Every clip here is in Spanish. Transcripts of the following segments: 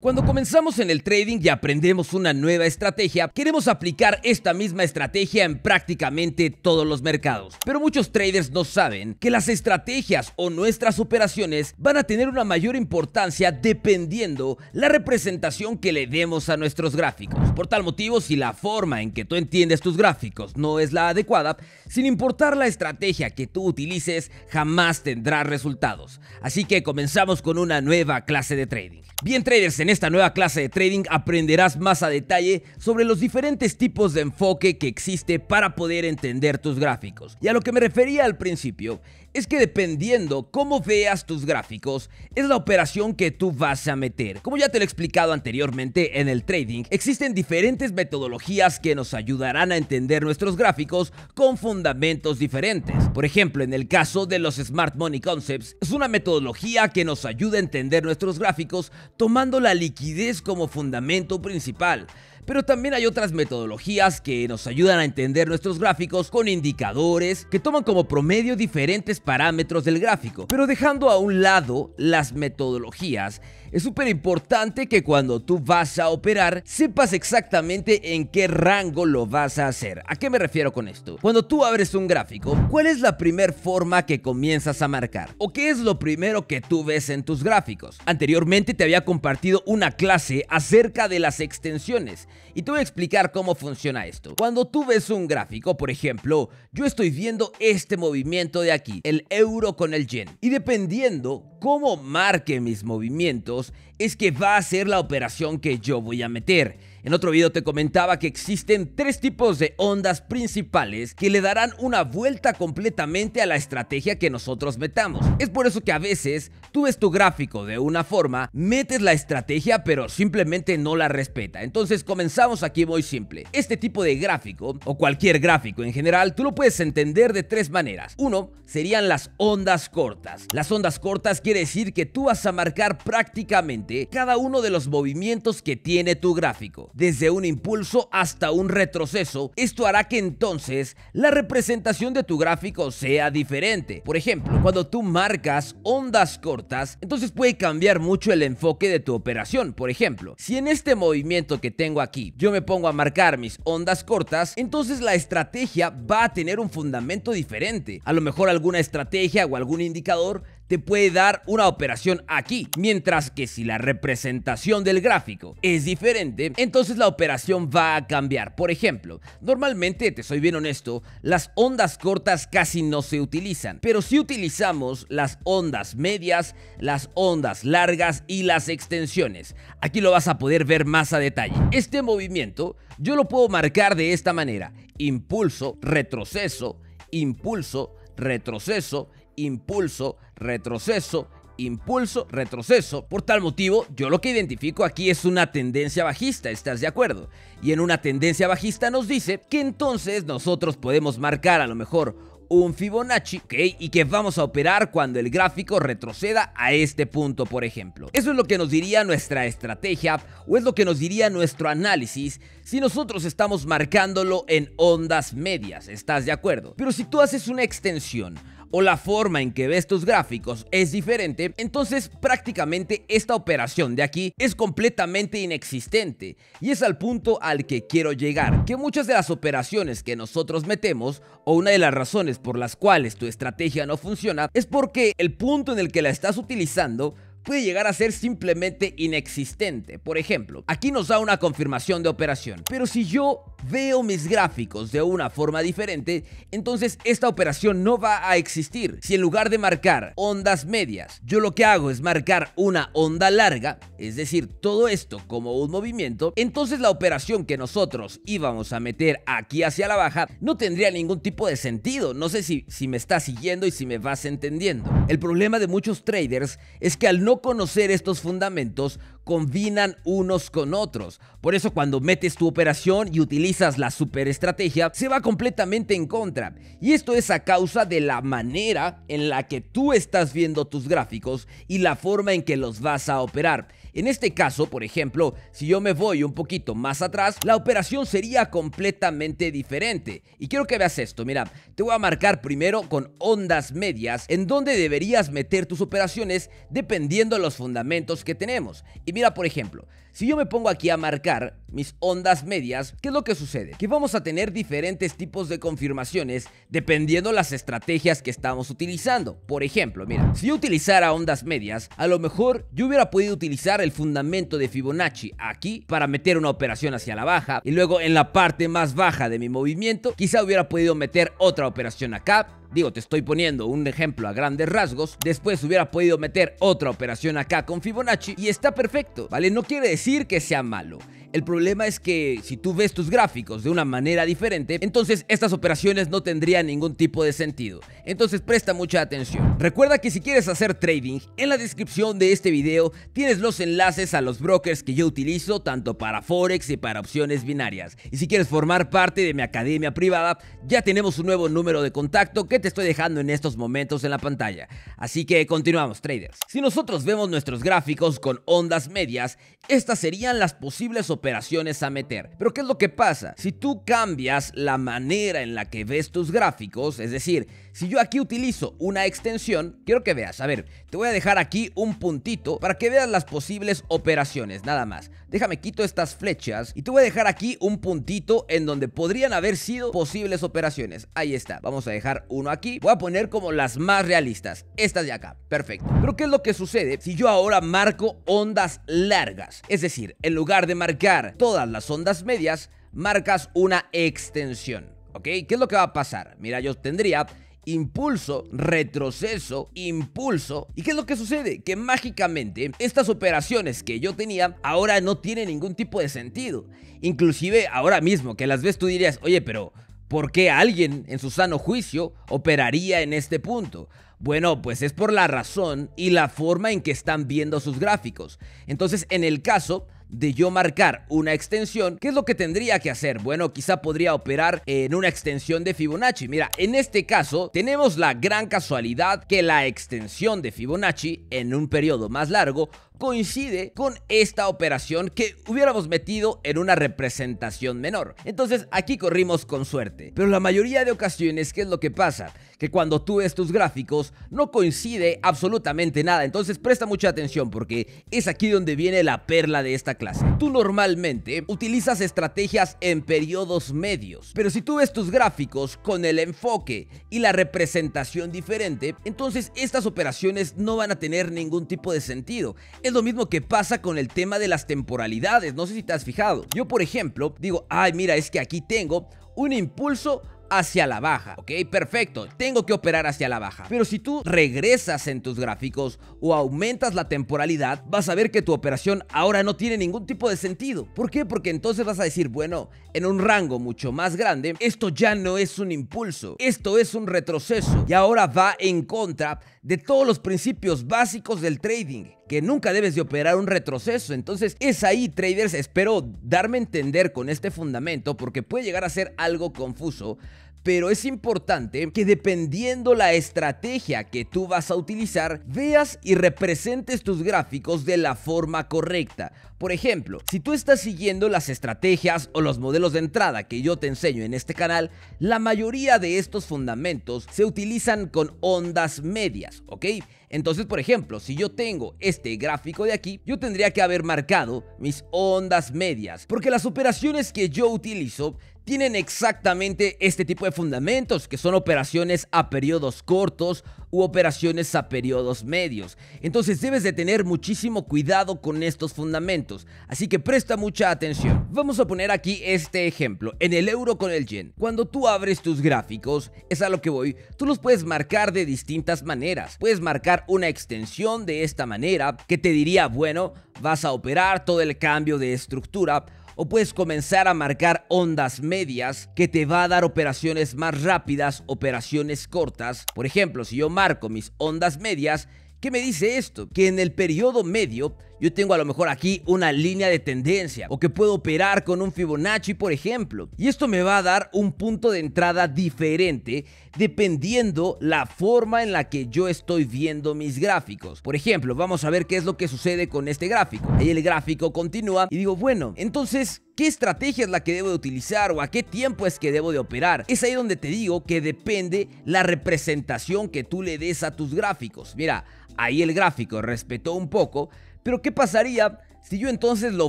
Cuando comenzamos en el trading y aprendemos una nueva estrategia, queremos aplicar esta misma estrategia en prácticamente todos los mercados. Pero muchos traders no saben que las estrategias o nuestras operaciones van a tener una mayor importancia dependiendo la representación que le demos a nuestros gráficos. Por tal motivo, si la forma en que tú entiendes tus gráficos no es la adecuada, sin importar la estrategia que tú utilices, jamás tendrás resultados. Así que comenzamos con una nueva clase de trading. Bien traders, en en esta nueva clase de trading aprenderás más a detalle sobre los diferentes tipos de enfoque que existe para poder entender tus gráficos. Y a lo que me refería al principio es que dependiendo cómo veas tus gráficos, es la operación que tú vas a meter. Como ya te lo he explicado anteriormente en el trading, existen diferentes metodologías que nos ayudarán a entender nuestros gráficos con fundamentos diferentes. Por ejemplo, en el caso de los Smart Money Concepts, es una metodología que nos ayuda a entender nuestros gráficos tomando la liquidez como fundamento principal. Pero también hay otras metodologías que nos ayudan a entender nuestros gráficos con indicadores que toman como promedio diferentes parámetros del gráfico, pero dejando a un lado las metodologías es súper importante que cuando tú vas a operar sepas exactamente en qué rango lo vas a hacer. ¿A qué me refiero con esto? Cuando tú abres un gráfico, ¿cuál es la primera forma que comienzas a marcar? ¿O qué es lo primero que tú ves en tus gráficos? Anteriormente te había compartido una clase acerca de las extensiones y te voy a explicar cómo funciona esto. Cuando tú ves un gráfico, por ejemplo, yo estoy viendo este movimiento de aquí, el euro con el yen. Y dependiendo cómo marque mis movimientos es que va a ser la operación que yo voy a meter. En otro video te comentaba que existen tres tipos de ondas principales que le darán una vuelta completamente a la estrategia que nosotros metamos. Es por eso que a veces tú ves tu gráfico de una forma, metes la estrategia pero simplemente no la respeta. Entonces comenzamos aquí muy simple. Este tipo de gráfico o cualquier gráfico en general tú lo puedes entender de tres maneras. Uno serían las ondas cortas. Las ondas cortas quiere decir que tú vas a marcar prácticamente cada uno de los movimientos que tiene tu gráfico desde un impulso hasta un retroceso. Esto hará que entonces la representación de tu gráfico sea diferente. Por ejemplo, cuando tú marcas ondas cortas, entonces puede cambiar mucho el enfoque de tu operación. Por ejemplo, si en este movimiento que tengo aquí yo me pongo a marcar mis ondas cortas, entonces la estrategia va a tener un fundamento diferente. A lo mejor alguna estrategia o algún indicador te puede dar una operación aquí, mientras que si la representación del gráfico es diferente, entonces la operación va a cambiar. Por ejemplo, normalmente, te soy bien honesto, las ondas cortas casi no se utilizan, pero si utilizamos las ondas medias, las ondas largas y las extensiones. Aquí lo vas a poder ver más a detalle. Este movimiento yo lo puedo marcar de esta manera, impulso, retroceso, impulso, retroceso, impulso, retroceso, impulso, retroceso. Por tal motivo, yo lo que identifico aquí es una tendencia bajista, ¿estás de acuerdo? Y en una tendencia bajista nos dice que entonces nosotros podemos marcar a lo mejor un Fibonacci, ¿ok? Y que vamos a operar cuando el gráfico retroceda a este punto, por ejemplo. Eso es lo que nos diría nuestra estrategia o es lo que nos diría nuestro análisis si nosotros estamos marcándolo en ondas medias, ¿estás de acuerdo? Pero si tú haces una extensión o la forma en que ves tus gráficos es diferente, entonces prácticamente esta operación de aquí es completamente inexistente. Y es al punto al que quiero llegar, que muchas de las operaciones que nosotros metemos, o una de las razones por las cuales tu estrategia no funciona, es porque el punto en el que la estás utilizando puede llegar a ser simplemente inexistente. Por ejemplo, aquí nos da una confirmación de operación, pero si yo veo mis gráficos de una forma diferente, entonces esta operación no va a existir. Si en lugar de marcar ondas medias, yo lo que hago es marcar una onda larga, es decir, todo esto como un movimiento, entonces la operación que nosotros íbamos a meter aquí hacia la baja no tendría ningún tipo de sentido. No sé si, si me estás siguiendo y si me vas entendiendo. El problema de muchos traders es que al no conocer estos fundamentos combinan unos con otros. Por eso cuando metes tu operación y utilizas la superestrategia, se va completamente en contra. Y esto es a causa de la manera en la que tú estás viendo tus gráficos y la forma en que los vas a operar. En este caso, por ejemplo, si yo me voy un poquito más atrás, la operación sería completamente diferente. Y quiero que veas esto, mira, te voy a marcar primero con ondas medias en donde deberías meter tus operaciones dependiendo de los fundamentos que tenemos. Y mira, por ejemplo, si yo me pongo aquí a marcar mis ondas medias, ¿qué es lo que sucede? Que vamos a tener diferentes tipos de confirmaciones dependiendo las estrategias que estamos utilizando. Por ejemplo, mira, si yo utilizara ondas medias, a lo mejor yo hubiera podido utilizar el fundamento de Fibonacci aquí para meter una operación hacia la baja y luego en la parte más baja de mi movimiento quizá hubiera podido meter otra operación acá digo, te estoy poniendo un ejemplo a grandes rasgos, después hubiera podido meter otra operación acá con Fibonacci y está perfecto, ¿vale? No quiere decir que sea malo, el problema es que si tú ves tus gráficos de una manera diferente, entonces estas operaciones no tendrían ningún tipo de sentido. Entonces presta mucha atención. Recuerda que si quieres hacer trading, en la descripción de este video tienes los enlaces a los brokers que yo utilizo tanto para Forex y para opciones binarias. Y si quieres formar parte de mi academia privada, ya tenemos un nuevo número de contacto que te estoy dejando en estos momentos en la pantalla. Así que continuamos, traders. Si nosotros vemos nuestros gráficos con ondas medias, estas serían las posibles operaciones operaciones a meter. Pero ¿qué es lo que pasa? Si tú cambias la manera en la que ves tus gráficos, es decir, si yo aquí utilizo una extensión, quiero que veas, a ver, te voy a dejar aquí un puntito para que veas las posibles operaciones, nada más. Déjame quito estas flechas y te voy a dejar aquí un puntito en donde podrían haber sido posibles operaciones. Ahí está, vamos a dejar uno aquí. Voy a poner como las más realistas, estas de acá. Perfecto. Pero ¿qué es lo que sucede si yo ahora marco ondas largas? Es decir, en lugar de marcar todas las ondas medias, marcas una extensión. ¿Ok? ¿Qué es lo que va a pasar? Mira, yo tendría impulso, retroceso, impulso. ¿Y qué es lo que sucede? Que mágicamente estas operaciones que yo tenía ahora no tienen ningún tipo de sentido. Inclusive ahora mismo que las ves tú dirías, oye, pero ¿por qué alguien en su sano juicio operaría en este punto? Bueno, pues es por la razón y la forma en que están viendo sus gráficos. Entonces, en el caso de yo marcar una extensión, ¿qué es lo que tendría que hacer? Bueno, quizá podría operar en una extensión de Fibonacci. Mira, en este caso tenemos la gran casualidad que la extensión de Fibonacci en un periodo más largo coincide con esta operación que hubiéramos metido en una representación menor. Entonces aquí corrimos con suerte. Pero la mayoría de ocasiones, ¿qué es lo que pasa? Que cuando tú ves tus gráficos no coincide absolutamente nada. Entonces presta mucha atención porque es aquí donde viene la perla de esta clase. Tú normalmente utilizas estrategias en periodos medios. Pero si tú ves tus gráficos con el enfoque y la representación diferente, entonces estas operaciones no van a tener ningún tipo de sentido. Es lo mismo que pasa con el tema de las temporalidades, no sé si te has fijado. Yo, por ejemplo, digo, ay, mira, es que aquí tengo un impulso hacia la baja, ¿ok? Perfecto, tengo que operar hacia la baja. Pero si tú regresas en tus gráficos o aumentas la temporalidad, vas a ver que tu operación ahora no tiene ningún tipo de sentido. ¿Por qué? Porque entonces vas a decir, bueno, en un rango mucho más grande, esto ya no es un impulso, esto es un retroceso y ahora va en contra de todos los principios básicos del trading que nunca debes de operar un retroceso. Entonces es ahí, traders, espero darme a entender con este fundamento porque puede llegar a ser algo confuso pero es importante que dependiendo la estrategia que tú vas a utilizar, veas y representes tus gráficos de la forma correcta. Por ejemplo, si tú estás siguiendo las estrategias o los modelos de entrada que yo te enseño en este canal, la mayoría de estos fundamentos se utilizan con ondas medias, ¿ok? Entonces, por ejemplo, si yo tengo este gráfico de aquí, yo tendría que haber marcado mis ondas medias, porque las operaciones que yo utilizo tienen exactamente este tipo de fundamentos, que son operaciones a periodos cortos u operaciones a periodos medios. Entonces debes de tener muchísimo cuidado con estos fundamentos, así que presta mucha atención. Vamos a poner aquí este ejemplo, en el euro con el yen. Cuando tú abres tus gráficos, es a lo que voy, tú los puedes marcar de distintas maneras. Puedes marcar una extensión de esta manera, que te diría, bueno, vas a operar todo el cambio de estructura, o puedes comenzar a marcar ondas medias que te va a dar operaciones más rápidas, operaciones cortas. Por ejemplo, si yo marco mis ondas medias, ¿Qué me dice esto? Que en el periodo medio yo tengo a lo mejor aquí una línea de tendencia o que puedo operar con un Fibonacci, por ejemplo. Y esto me va a dar un punto de entrada diferente dependiendo la forma en la que yo estoy viendo mis gráficos. Por ejemplo, vamos a ver qué es lo que sucede con este gráfico. Ahí el gráfico continúa y digo, bueno, entonces ¿Qué estrategia es la que debo de utilizar o a qué tiempo es que debo de operar? Es ahí donde te digo que depende la representación que tú le des a tus gráficos. Mira, ahí el gráfico respetó un poco, pero ¿qué pasaría si yo entonces lo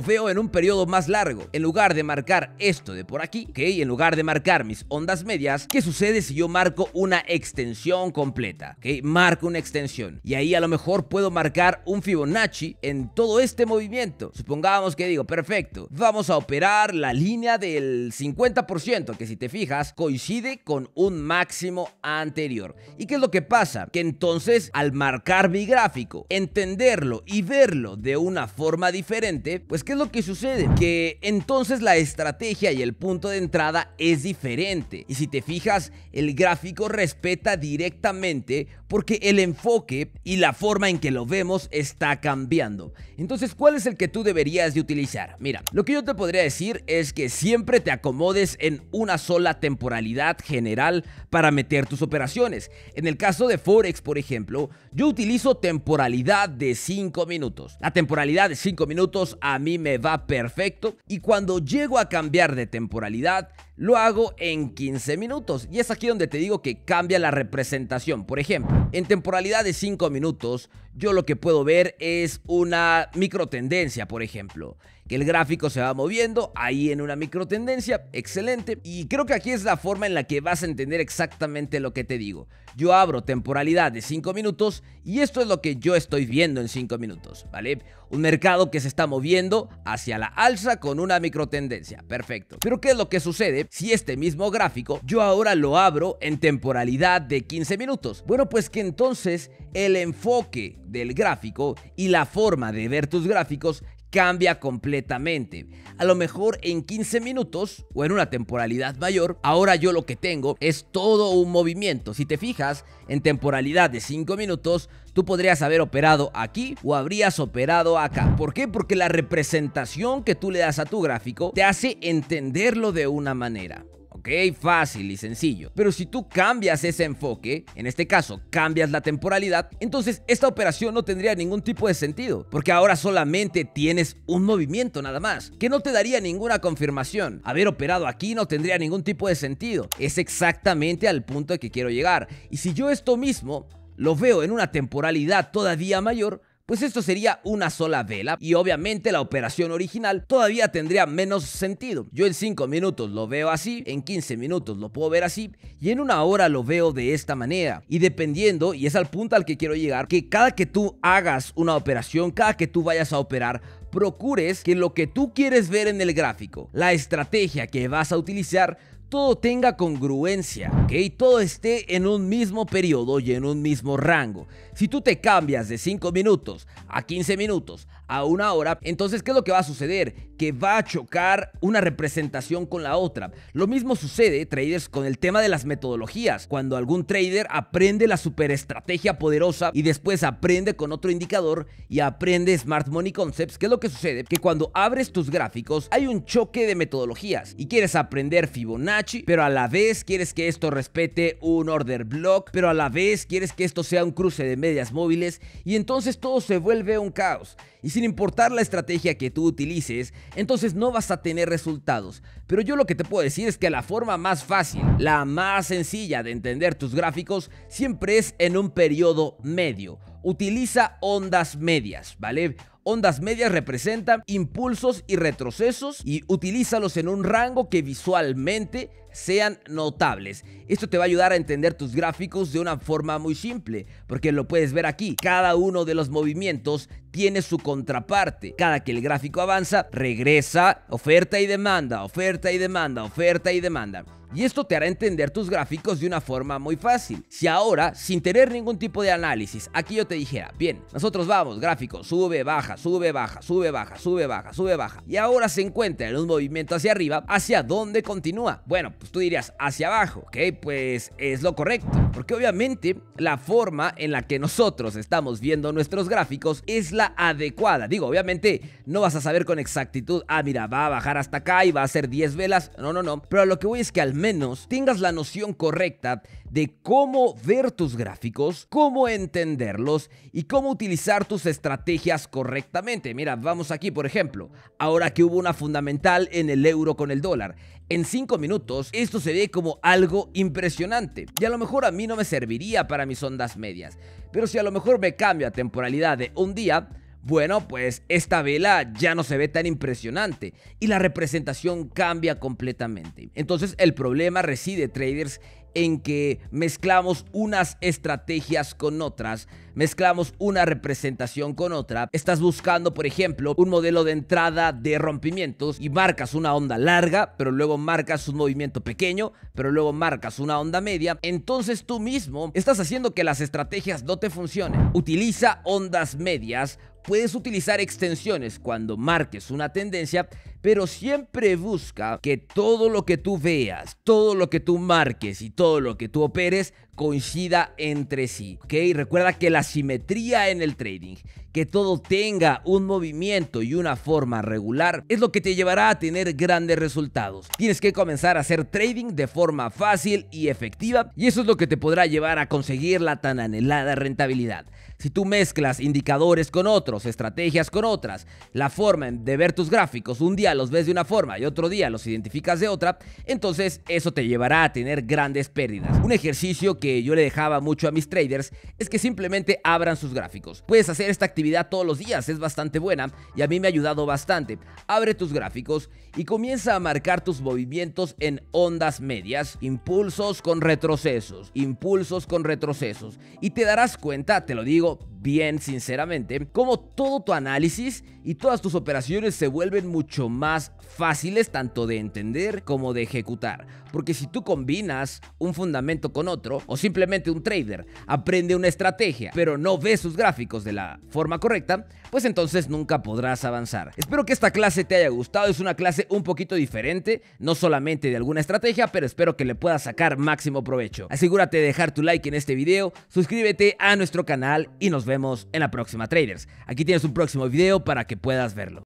veo en un periodo más largo, en lugar de marcar esto de por aquí, ok, en lugar de marcar mis ondas medias, ¿qué sucede si yo marco una extensión completa? Ok, marco una extensión. Y ahí a lo mejor puedo marcar un Fibonacci en todo este movimiento. Supongamos que digo, perfecto, vamos a operar la línea del 50%, que si te fijas, coincide con un máximo anterior. ¿Y qué es lo que pasa? Que entonces, al marcar mi gráfico, entenderlo y verlo de una forma diferente, diferente, pues ¿qué es lo que sucede? Que entonces la estrategia y el punto de entrada es diferente. Y si te fijas, el gráfico respeta directamente porque el enfoque y la forma en que lo vemos está cambiando. Entonces, ¿cuál es el que tú deberías de utilizar? Mira, lo que yo te podría decir es que siempre te acomodes en una sola temporalidad general para meter tus operaciones. En el caso de Forex, por ejemplo, yo utilizo temporalidad de 5 minutos. La temporalidad de 5 minutos a mí me va perfecto y cuando llego a cambiar de temporalidad lo hago en 15 minutos y es aquí donde te digo que cambia la representación. Por ejemplo, en temporalidad de 5 minutos yo lo que puedo ver es una micro tendencia por ejemplo que el gráfico se va moviendo ahí en una micro tendencia, excelente. Y creo que aquí es la forma en la que vas a entender exactamente lo que te digo. Yo abro temporalidad de 5 minutos y esto es lo que yo estoy viendo en 5 minutos, ¿vale? Un mercado que se está moviendo hacia la alza con una micro tendencia, perfecto. Pero ¿qué es lo que sucede si este mismo gráfico yo ahora lo abro en temporalidad de 15 minutos? Bueno, pues que entonces el enfoque del gráfico y la forma de ver tus gráficos cambia completamente. A lo mejor en 15 minutos o en una temporalidad mayor, ahora yo lo que tengo es todo un movimiento. Si te fijas, en temporalidad de 5 minutos, tú podrías haber operado aquí o habrías operado acá. ¿Por qué? Porque la representación que tú le das a tu gráfico te hace entenderlo de una manera. ¿ok? Fácil y sencillo. Pero si tú cambias ese enfoque, en este caso cambias la temporalidad, entonces esta operación no tendría ningún tipo de sentido, porque ahora solamente tienes un movimiento nada más, que no te daría ninguna confirmación. Haber operado aquí no tendría ningún tipo de sentido. Es exactamente al punto al que quiero llegar. Y si yo esto mismo lo veo en una temporalidad todavía mayor, pues esto sería una sola vela y obviamente la operación original todavía tendría menos sentido. Yo en 5 minutos lo veo así, en 15 minutos lo puedo ver así y en una hora lo veo de esta manera. Y dependiendo, y es al punto al que quiero llegar, que cada que tú hagas una operación, cada que tú vayas a operar, procures que lo que tú quieres ver en el gráfico, la estrategia que vas a utilizar, todo tenga congruencia, que Todo esté en un mismo periodo y en un mismo rango. Si tú te cambias de 5 minutos a 15 minutos a una hora, entonces ¿qué es lo que va a suceder? Que va a chocar una representación con la otra. Lo mismo sucede, traders, con el tema de las metodologías. Cuando algún trader aprende la superestrategia poderosa y después aprende con otro indicador y aprende Smart Money Concepts, ¿qué es lo que sucede? Que cuando abres tus gráficos hay un choque de metodologías y quieres aprender Fibonacci, pero a la vez quieres que esto respete un order block, pero a la vez quieres que esto sea un cruce de medias móviles y entonces todo se vuelve un caos sin importar la estrategia que tú utilices, entonces no vas a tener resultados. Pero yo lo que te puedo decir es que la forma más fácil, la más sencilla de entender tus gráficos, siempre es en un periodo medio. Utiliza ondas medias, ¿vale? Ondas medias representan impulsos y retrocesos y utilízalos en un rango que visualmente sean notables. Esto te va a ayudar a entender tus gráficos de una forma muy simple, porque lo puedes ver aquí. Cada uno de los movimientos tiene su contraparte. Cada que el gráfico avanza, regresa oferta y demanda, oferta y demanda, oferta y demanda. Y esto te hará entender tus gráficos de una forma muy fácil. Si ahora, sin tener ningún tipo de análisis, aquí yo te dijera, bien, nosotros vamos, gráfico, sube, baja, sube, baja, sube, baja, sube, baja, sube, baja. Y ahora se encuentra en un movimiento hacia arriba, ¿hacia dónde continúa? Bueno, pues tú dirías hacia abajo, ¿ok? Pues es lo correcto, porque obviamente la forma en la que nosotros estamos viendo nuestros gráficos es la adecuada. Digo, obviamente no vas a saber con exactitud, ah, mira, va a bajar hasta acá y va a hacer 10 velas, no, no, no, pero lo que voy es que al menos tengas la noción correcta de cómo ver tus gráficos, cómo entenderlos y cómo utilizar tus estrategias correctamente. Mira, vamos aquí, por ejemplo, ahora que hubo una fundamental en el euro con el dólar en 5 minutos, esto se ve como algo impresionante. Y a lo mejor a mí no me serviría para mis ondas medias. Pero si a lo mejor me cambio a temporalidad de un día, bueno, pues esta vela ya no se ve tan impresionante y la representación cambia completamente. Entonces el problema reside, traders, en que mezclamos unas estrategias con otras, mezclamos una representación con otra. Estás buscando, por ejemplo, un modelo de entrada de rompimientos y marcas una onda larga, pero luego marcas un movimiento pequeño, pero luego marcas una onda media. Entonces tú mismo estás haciendo que las estrategias no te funcionen. Utiliza ondas medias Puedes utilizar extensiones cuando marques una tendencia, pero siempre busca que todo lo que tú veas, todo lo que tú marques y todo lo que tú operes coincida entre sí. ¿ok? Recuerda que la simetría en el trading, que todo tenga un movimiento y una forma regular, es lo que te llevará a tener grandes resultados. Tienes que comenzar a hacer trading de forma fácil y efectiva y eso es lo que te podrá llevar a conseguir la tan anhelada rentabilidad. Si tú mezclas indicadores con otros, estrategias con otras, la forma de ver tus gráficos, un día los ves de una forma y otro día los identificas de otra, entonces eso te llevará a tener grandes pérdidas. Un ejercicio que yo le dejaba mucho a mis traders es que simplemente abran sus gráficos. Puedes hacer esta actividad todos los días, es bastante buena y a mí me ha ayudado bastante. Abre tus gráficos y comienza a marcar tus movimientos en ondas medias, impulsos con retrocesos, impulsos con retrocesos. Y te darás cuenta, te lo digo, bien sinceramente como todo tu análisis y todas tus operaciones se vuelven mucho más fáciles tanto de entender como de ejecutar. Porque si tú combinas un fundamento con otro o simplemente un trader aprende una estrategia pero no ve sus gráficos de la forma correcta, pues entonces nunca podrás avanzar. Espero que esta clase te haya gustado, es una clase un poquito diferente, no solamente de alguna estrategia, pero espero que le puedas sacar máximo provecho. Asegúrate de dejar tu like en este video, suscríbete a nuestro canal y nos vemos vemos en la próxima, traders. Aquí tienes un próximo video para que puedas verlo.